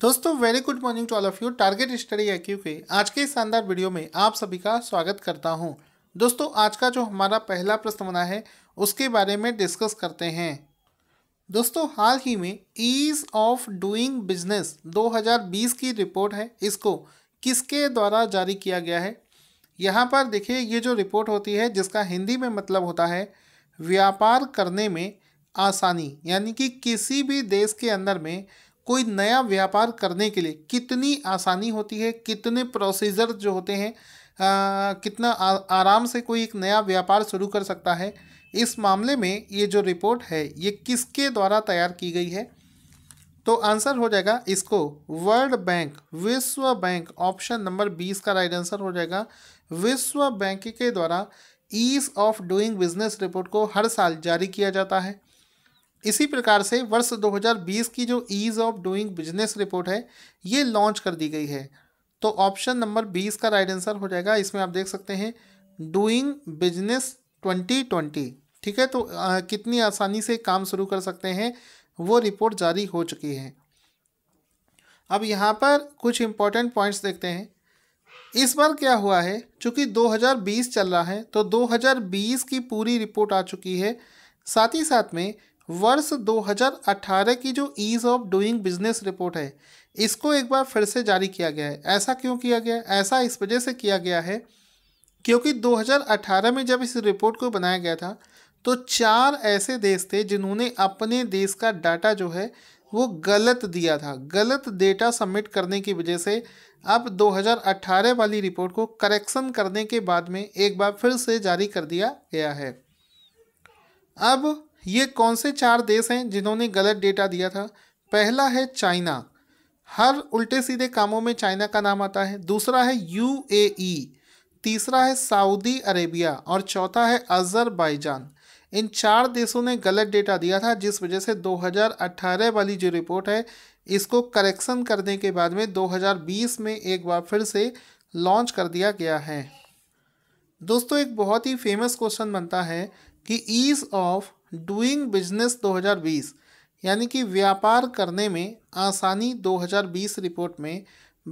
दोस्तों very good morning to all of you target study है के आज के शानदार वीडियो में आप सभी का स्वागत करता हूं दोस्तों आज का जो हमारा पहला प्रश्न बना है उसके बारे में डिस्कस करते हैं दोस्तों हाल ही में ईज ऑफ डूइंग बिजनेस 2020 की रिपोर्ट है इसको किसके द्वारा जारी किया गया है यहाँ पर देखिए ये जो रिपोर्ट होती है जिसका हिंदी में मतलब होता है व्यापार करने में आसानी यानी कि किसी भी देश के अंदर में कोई नया व्यापार करने के लिए कितनी आसानी होती है कितने प्रोसीजर जो होते हैं आ, कितना आ, आराम से कोई एक नया व्यापार शुरू कर सकता है इस मामले में ये जो रिपोर्ट है ये किसके द्वारा तैयार की गई है तो आंसर हो जाएगा इसको वर्ल्ड बैंक विश्व बैंक ऑप्शन नंबर बीस का राइट आंसर हो जाएगा विश्व बैंक के द्वारा ease of doing business report को हर साल जारी किया जाता है इसी प्रकार से वर्ष 2020 की जो ease of doing business report है ये लॉन्च कर दी गई है तो ऑप्शन नंबर बीस का राइट आंसर हो जाएगा इसमें आप देख सकते हैं डूइंग बिजनेस ट्वेंटी ट्वेंटी ठीक है तो आ, कितनी आसानी से काम शुरू कर सकते हैं वो रिपोर्ट जारी हो चुकी है अब यहाँ पर कुछ इम्पोर्टेंट पॉइंट्स देखते हैं इस बार क्या हुआ है चूँकि 2020 चल रहा है तो 2020 की पूरी रिपोर्ट आ चुकी है साथ ही साथ में वर्ष 2018 की जो ease of doing business report है इसको एक बार फिर से जारी किया गया है ऐसा क्यों किया गया ऐसा इस वजह से किया गया है क्योंकि 2018 में जब इस रिपोर्ट को बनाया गया था तो चार ऐसे देश थे जिन्होंने अपने देश का डाटा जो है वो गलत दिया था गलत डेटा सबमिट करने की वजह से अब 2018 वाली रिपोर्ट को करेक्शन करने के बाद में एक बार फिर से जारी कर दिया गया है अब ये कौन से चार देश हैं जिन्होंने गलत डेटा दिया था पहला है चाइना हर उल्टे सीधे कामों में चाइना का नाम आता है दूसरा है यूएई तीसरा है सऊदी अरेबिया और चौथा है अजरबैजान इन चार देशों ने गलत डेटा दिया था जिस वजह से 2018 वाली जो रिपोर्ट है इसको करेक्शन करने के बाद में 2020 में एक बार फिर से लॉन्च कर दिया गया है दोस्तों एक बहुत ही फेमस क्वेश्चन बनता है कि ईज़ ऑफ डूइंग बिजनेस 2020 यानी कि व्यापार करने में आसानी 2020 रिपोर्ट में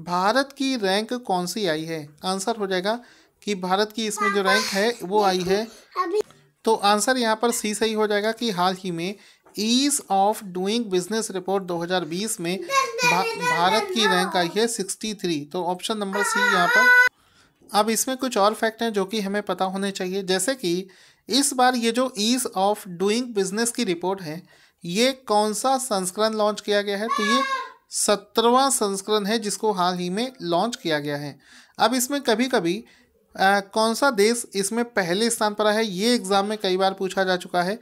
भारत की रैंक कौन सी आई है आंसर हो जाएगा कि भारत की इसमें जो रैंक है वो आई है तो आंसर यहाँ पर सी सही हो जाएगा कि हाल ही में ease of doing business report 2020 में भा, भारत की रैंक आई है 63 तो ऑप्शन नंबर सी यहाँ पर अब इसमें कुछ और फैक्ट हैं जो कि हमें पता होने चाहिए जैसे कि इस बार ये जो ईज ऑफ डूइंग बिजनेस की रिपोर्ट है ये कौन सा संस्करण लॉन्च किया गया है तो ये सत्रवा संस्करण है जिसको हाल ही में लॉन्च किया गया है अब इसमें कभी कभी आ, कौन सा देश इसमें पहले स्थान पर है ये एग्ज़ाम में कई बार पूछा जा चुका है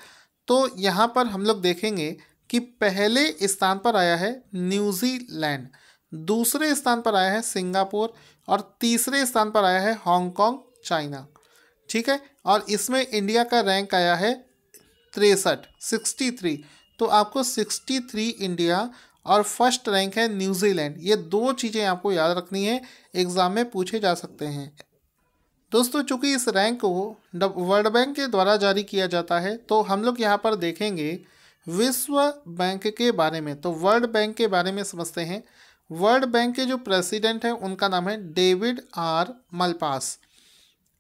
तो यहाँ पर हम लोग देखेंगे कि पहले स्थान पर आया है न्यूजीलैंड दूसरे स्थान पर आया है सिंगापुर और तीसरे स्थान पर आया है हांगकॉन्ग चाइना ठीक है और इसमें इंडिया का रैंक आया है तिरसठ सिक्सटी थ्री तो आपको सिक्सटी थ्री इंडिया और फर्स्ट रैंक है न्यूजीलैंड ये दो चीज़ें आपको याद रखनी है एग्ज़ाम में पूछे जा सकते हैं दोस्तों चूंकि इस रैंक को वर्ल्ड बैंक के द्वारा जारी किया जाता है तो हम लोग यहाँ पर देखेंगे विश्व बैंक के बारे में तो वर्ल्ड बैंक के बारे में समझते हैं वर्ल्ड बैंक के जो प्रेसिडेंट हैं उनका नाम है डेविड आर मलपास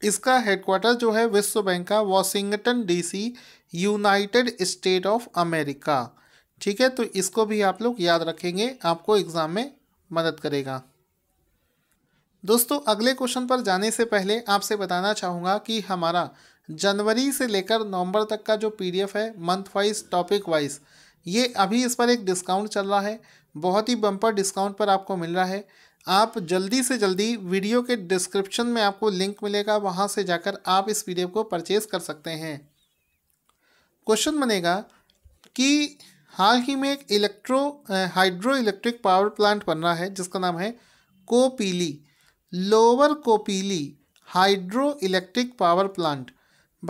इसका हेडक्वार्टर जो है विश्व बैंक का Washington DC United State of America ठीक है तो इसको भी आप लोग याद रखेंगे आपको एग्ज़ाम में मदद करेगा दोस्तों अगले क्वेश्चन पर जाने से पहले आपसे बताना चाहूँगा कि हमारा जनवरी से लेकर नवंबर तक का जो पीडीएफ है मंथ वाइज टॉपिक वाइज ये अभी इस पर एक डिस्काउंट चल रहा है बहुत ही बम्पर डिस्काउंट पर आपको मिल रहा है आप जल्दी से जल्दी वीडियो के डिस्क्रिप्शन में आपको लिंक मिलेगा वहाँ से जाकर आप इस पीडीएफ को परचेज कर सकते हैं क्वेश्चन बनेगा कि हाल ही में एक electro hydro electric power plant बन रहा है जिसका नाम है Kopili lower Kopili hydro electric power plant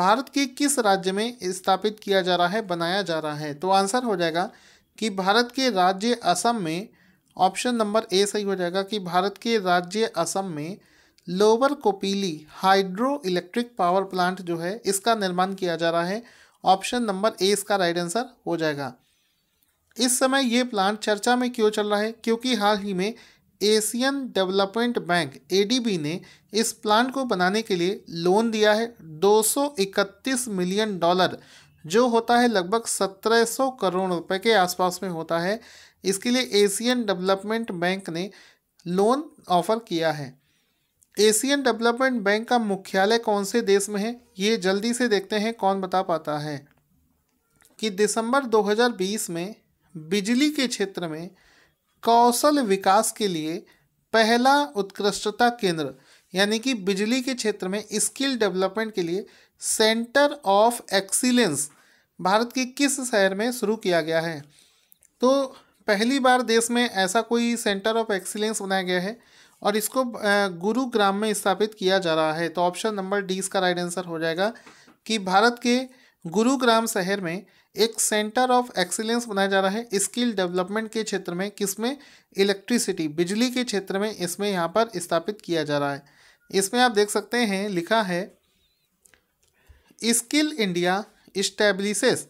Bharat के किस राज्य में स्थापित किया जा रहा है बनाया जा रहा है तो आंसर हो जाएगा कि भारत के राज्य असम में ऑप्शन नंबर ए सही हो जाएगा कि भारत के राज्य असम में lower Kopili hydro electric power plant जो है इसका निर्माण किया जा रहा है ऑप्शन नंबर ए इसका राइट आंसर हो जाएगा इस समय ये प्लांट चर्चा में क्यों चल रहा है क्योंकि हाल ही में एशियन डेवलपमेंट बैंक ए ने इस प्लांट को बनाने के लिए लोन दिया है 231 मिलियन डॉलर जो होता है लगभग 1700 करोड़ रुपए के आसपास में होता है इसके लिए एशियन डेवलपमेंट बैंक ने लोन ऑफर किया है एशियन डेवलपमेंट बैंक का मुख्यालय कौन से देश में है ये जल्दी से देखते हैं कौन बता पाता है कि दिसंबर 2020 में बिजली के क्षेत्र में कौशल विकास के लिए पहला उत्कृष्टता केंद्र यानी कि बिजली के क्षेत्र में स्किल डेवलपमेंट के लिए सेंटर ऑफ एक्सीलेंस भारत के किस शहर में शुरू किया गया है तो पहली बार देश में ऐसा कोई सेंटर ऑफ एक्सीलेंस बनाया गया है और इसको गुरुग्राम में स्थापित किया जा रहा है तो ऑप्शन नंबर डी इसका राइट आंसर हो जाएगा कि भारत के गुरुग्राम शहर में एक सेंटर ऑफ एक्सीलेंस बनाया जा रहा है स्किल डेवलपमेंट के क्षेत्र में किसमें इलेक्ट्रिसिटी बिजली के क्षेत्र में इसमें यहाँ पर स्थापित किया जा रहा है इसमें आप देख सकते हैं लिखा है skill India establishes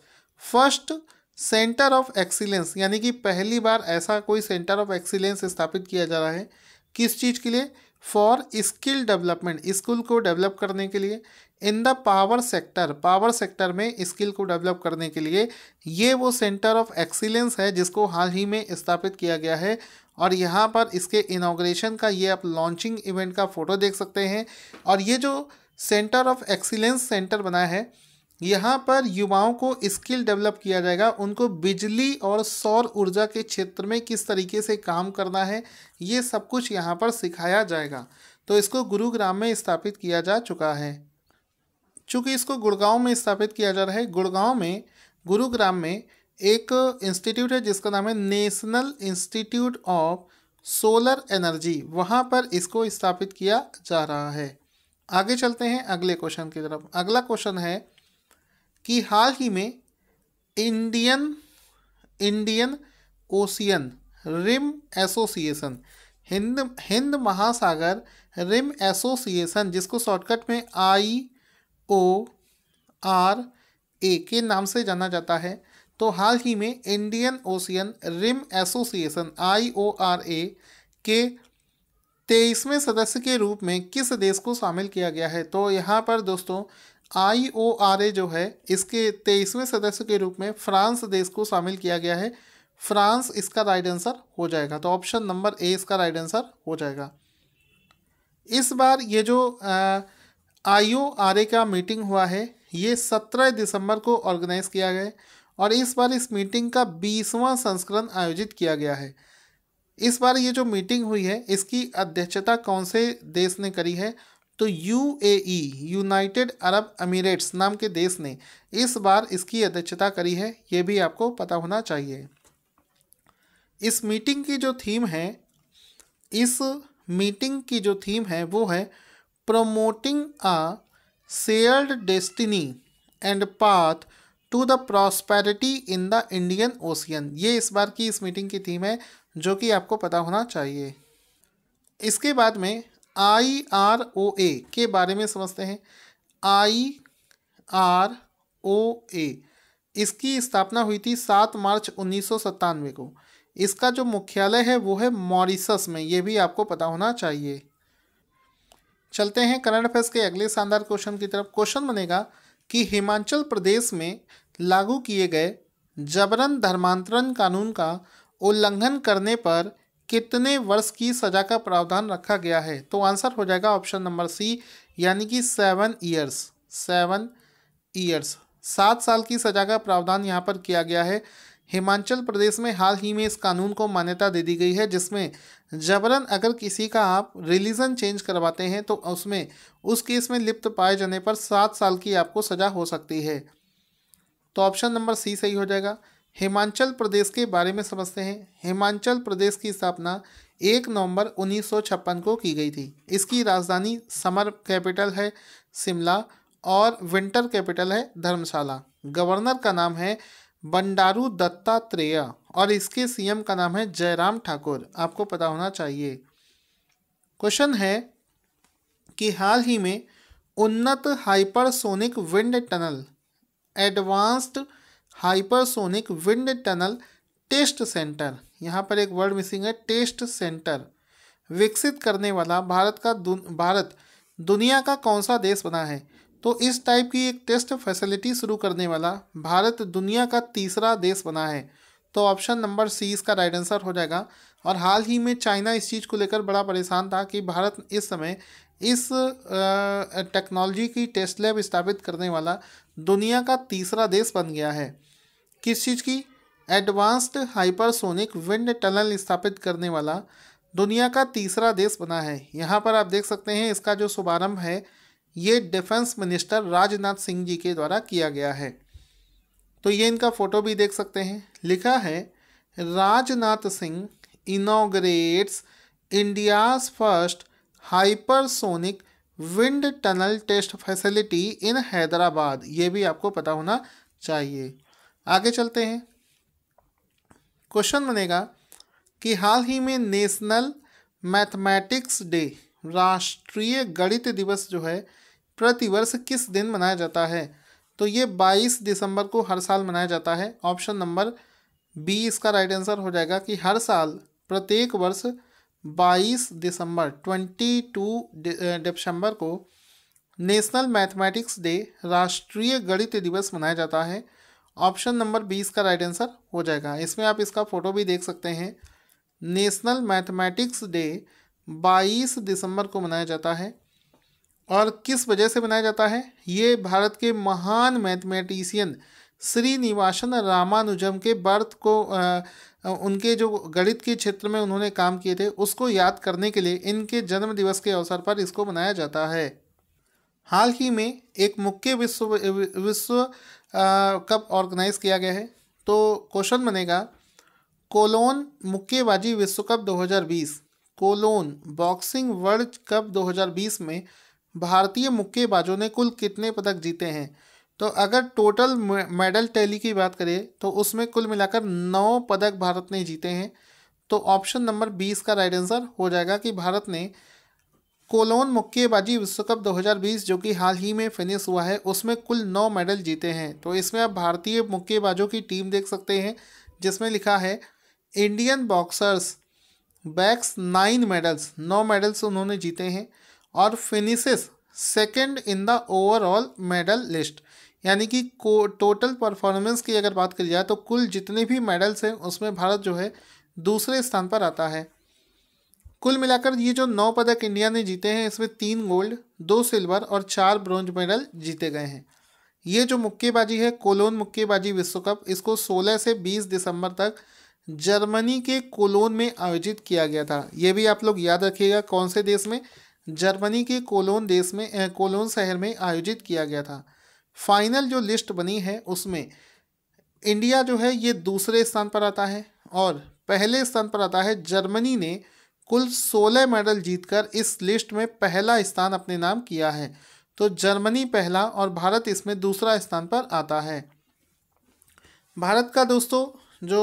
first centre of excellence यानी कि पहली बार ऐसा कोई सेंटर ऑफ एक्सीलेंस स्थापित किया जा रहा है किस चीज़ के लिए फॉर स्किल डेवलपमेंट स्किल को डेवलप करने के लिए in the power sector power sector में स्किल को डेवलप करने के लिए ये वो सेंटर ऑफ एक्सीलेंस है जिसको हाल ही में स्थापित किया गया है और यहाँ पर इसके इनाग्रेशन का ये आप लॉन्चिंग इवेंट का फ़ोटो देख सकते हैं और ये जो सेंटर ऑफ एक्सीलेंस सेंटर बना है यहाँ पर युवाओं को स्किल डेवलप किया जाएगा उनको बिजली और सौर ऊर्जा के क्षेत्र में किस तरीके से काम करना है ये सब कुछ यहाँ पर सिखाया जाएगा तो इसको गुरुग्राम में स्थापित किया जा चुका है चूँकि इसको गुड़गांव में स्थापित किया जा रहा है गुड़गांव में गुरुग्राम में एक इंस्टीट्यूट है जिसका नाम है national institute of solar energy वहाँ पर इसको स्थापित किया जा रहा है आगे चलते हैं अगले क्वेश्चन की तरफ अगला क्वेश्चन है कि हाल ही में Indian Indian Ocean rim association Hind Hind महासागर रिम एसोसिएशन जिसको शॉर्टकट में आई ओ आर ए के नाम से जाना जाता है तो हाल ही में Indian Ocean rim association I O R A के तेईसवें सदस्य के रूप में किस देश को शामिल किया गया है तो यहाँ पर दोस्तों आई ओ आर ए जो है इसके तेईसवें सदस्य के रूप में फ्रांस देश को शामिल किया गया है फ्रांस इसका राइट आंसर हो जाएगा तो ऑप्शन नंबर ए इसका राइट आंसर हो जाएगा इस बार ये जो आई ओ आर ए का मीटिंग हुआ है ये सत्रह दिसंबर को ऑर्गेनाइज किया गया और इस बार इस मीटिंग का बीसवां संस्करण आयोजित किया गया है इस बार ये जो मीटिंग हुई है इसकी अध्यक्षता कौन से देश ने करी है तो यू यूनाइटेड अरब अमीरेट्स नाम के देश ने इस बार इसकी अध्यक्षता करी है ये भी आपको पता होना चाहिए इस मीटिंग की जो थीम है इस मीटिंग की जो थीम है वो है promoting a shared destiny and path to the prosperity in the Indian Ocean ये इस बार की इस मीटिंग की थीम है जो कि आपको पता होना चाहिए इसके बाद में आई आर ओ ए के बारे में समझते हैं आई आर ओ ए इसकी स्थापना हुई थी सात मार्च उन्नीस को इसका जो मुख्यालय है वो है मॉरिसस में ये भी आपको पता होना चाहिए चलते हैं करंट अफेयर्स के अगले शानदार क्वेश्चन की तरफ क्वेश्चन बनेगा कि हिमाचल प्रदेश में लागू किए गए जबरन धर्मांतरण कानून का उल्लंघन करने पर कितने वर्ष की सजा का प्रावधान रखा गया है तो आंसर हो जाएगा ऑप्शन नंबर सी यानी कि सेवन ईयर्स सेवन ईयर्स सात साल की सजा का प्रावधान यहाँ पर किया गया है हिमाचल प्रदेश में हाल ही में इस कानून को मान्यता दे दी गई है जिसमें जबरन अगर किसी का आप रिलीजन चेंज करवाते हैं तो उसमें उस केस में लिप्त पाए जाने पर सात साल की आपको सज़ा हो सकती है तो ऑप्शन नंबर सी सही हो जाएगा हिमाचल प्रदेश के बारे में समझते हैं हिमाचल प्रदेश की स्थापना एक नवंबर उन्नीस को की गई थी इसकी राजधानी समर कैपिटल है शिमला और विंटर कैपिटल है धर्मशाला गवर्नर का नाम है बंडारू दत्तात्रेय और इसके सीएम का नाम है जयराम ठाकुर आपको पता होना चाहिए क्वेश्चन है कि हाल ही में उन्नत hypersonic wind tunnel advanced hypersonic wind tunnel test centre यहाँ पर एक वर्ड मिसिंग है टेस्ट सेंटर विकसित करने वाला भारत का दुन, भारत दुनिया का कौन सा देश बना है तो इस टाइप की एक टेस्ट फैसिलिटी शुरू करने वाला भारत दुनिया का तीसरा देश बना है तो ऑप्शन नंबर सी इसका राइट आंसर हो जाएगा और हाल ही में चाइना इस चीज़ को लेकर बड़ा परेशान था कि भारत इस समय इस टेक्नोलॉजी की टेस्ट लैब स्थापित करने वाला दुनिया का तीसरा देश बन गया है किस चीज़ की एडवांस्ड हाइपरसोनिक विंड टनल स्थापित करने वाला दुनिया का तीसरा देश बना है यहाँ पर आप देख सकते हैं इसका जो शुभारंभ है ये डिफेंस मिनिस्टर राजनाथ सिंह जी के द्वारा किया गया है तो ये इनका फ़ोटो भी देख सकते हैं लिखा है Rajnath Singh inaugurates India's first hypersonic wind tunnel test facility in Hyderabad ये भी आपको पता होना चाहिए आगे चलते हैं क्वेश्चन बनेगा कि हाल ही में नेशनल मैथमेटिक्स डे राष्ट्रीय गणित दिवस जो है प्रतिवर्ष किस दिन मनाया जाता है तो ये 22 दिसंबर को हर साल मनाया जाता है ऑप्शन नंबर बी इसका राइट आंसर हो जाएगा कि हर साल प्रत्येक वर्ष 22 दिसंबर 22 दिसंबर को नेशनल मैथमेटिक्स डे राष्ट्रीय गणित दिवस मनाया जाता है ऑप्शन नंबर बी इसका राइट आंसर हो जाएगा इसमें आप इसका फ़ोटो भी देख सकते हैं नेशनल मैथमेटिक्स डे 22 दिसंबर को मनाया जाता है और किस वजह से मनाया जाता है ये भारत के महान मैथमेटिशियन श्रीनिवासन रामानुजम के बर्थ को आ, उनके जो गणित के क्षेत्र में उन्होंने काम किए थे उसको याद करने के लिए इनके जन्म दिवस के अवसर पर इसको मनाया जाता है हाल ही में एक मुख्य विश्व विश्व कब ऑर्गेनाइज़ किया गया है तो क्वेश्चन बनेगा कोलोन मुक्केबाजी विश्व cup 2020 Cologne boxing world cup 2020 में भारतीय मुक्केबाजों ने कुल कितने पदक जीते हैं तो अगर टोटल मेडल टैली की बात करें तो उसमें कुल मिलाकर नौ पदक भारत ने जीते हैं तो ऑप्शन नंबर बीस का राइट आंसर हो जाएगा कि भारत ने कोलोन मुक्केबाजी विश्व कप 2020 जो कि हाल ही में फिनिश हुआ है उसमें कुल नौ मेडल जीते हैं तो इसमें आप भारतीय मुक्केबाजों की टीम देख सकते हैं जिसमें लिखा है Indian boxers bags nine medals नौ मेडल्स उन्होंने जीते हैं और finishes second in the overall medal list यानी कि को टोटल परफॉर्मेंस की अगर बात करी जाए तो कुल जितने भी मेडल्स हैं उसमें भारत जो है दूसरे स्थान पर आता है कुल मिलाकर ये जो नौ पदक इंडिया ने जीते हैं इसमें तीन गोल्ड दो सिल्वर और चार ब्रॉन्ज मेडल जीते गए हैं ये जो मुक्केबाजी है कोलोन मुक्केबाजी विश्व कप इसको 16 से 20 दिसंबर तक जर्मनी के कोलोन में आयोजित किया गया था ये भी आप लोग याद रखिएगा कौन से देश में जर्मनी के कोलोन देश में ए, कोलोन शहर में आयोजित किया गया था फाइनल जो लिस्ट बनी है उसमें इंडिया जो है ये दूसरे स्थान पर आता है और पहले स्थान पर आता है जर्मनी ने कुल 16 मेडल जीतकर इस लिस्ट में पहला स्थान अपने नाम किया है तो जर्मनी पहला और भारत इसमें दूसरा स्थान पर आता है भारत का दोस्तों जो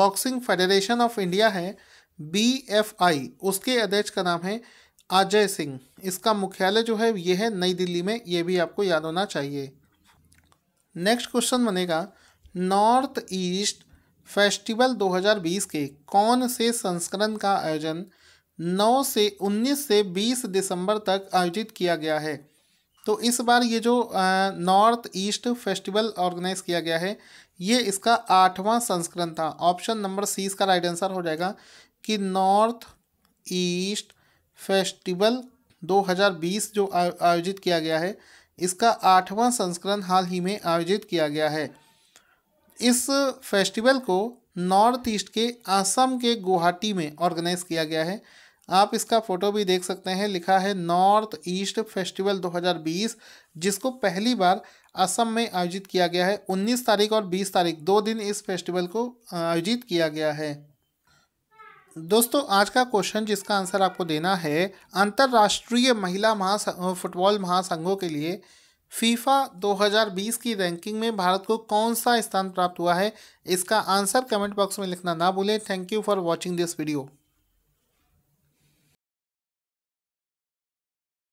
बॉक्सिंग फेडरेशन ऑफ इंडिया है बी एफ आई उसके अध्यक्ष का नाम है अजय सिंह इसका मुख्यालय जो है यह है नई दिल्ली में ये भी आपको याद होना चाहिए नेक्स्ट क्वेश्चन बनेगा नॉर्थ ईस्ट फेस्टिवल 2020 के कौन से संस्करण का आयोजन 9 से 19 से 20 दिसंबर तक आयोजित किया गया है तो इस बार ये जो नॉर्थ ईस्ट फेस्टिवल ऑर्गेनाइज किया गया है ये इसका आठवां संस्करण था ऑप्शन नंबर सी इसका राइट आंसर हो जाएगा कि नॉर्थ ईस्ट फेस्टिवल 2020 जो आयोजित किया गया है इसका आठवां संस्करण हाल ही में आयोजित किया गया है इस फेस्टिवल को नॉर्थ ईस्ट के असम के गुवाहाटी में ऑर्गेनाइज किया गया है आप इसका फोटो भी देख सकते हैं लिखा है नॉर्थ ईस्ट फेस्टिवल 2020 जिसको पहली बार असम में आयोजित किया गया है 19 तारीख और 20 तारीख दो दिन इस फेस्टिवल को आयोजित किया गया है दोस्तों आज का क्वेश्चन जिसका आंसर आपको देना है अंतर्राष्ट्रीय महिला महा फुटबॉल महासंघों के लिए फीफा 2020 की रैंकिंग में भारत को कौन सा स्थान प्राप्त हुआ है इसका आंसर कमेंट बॉक्स में लिखना ना भूलें thank you for watching this video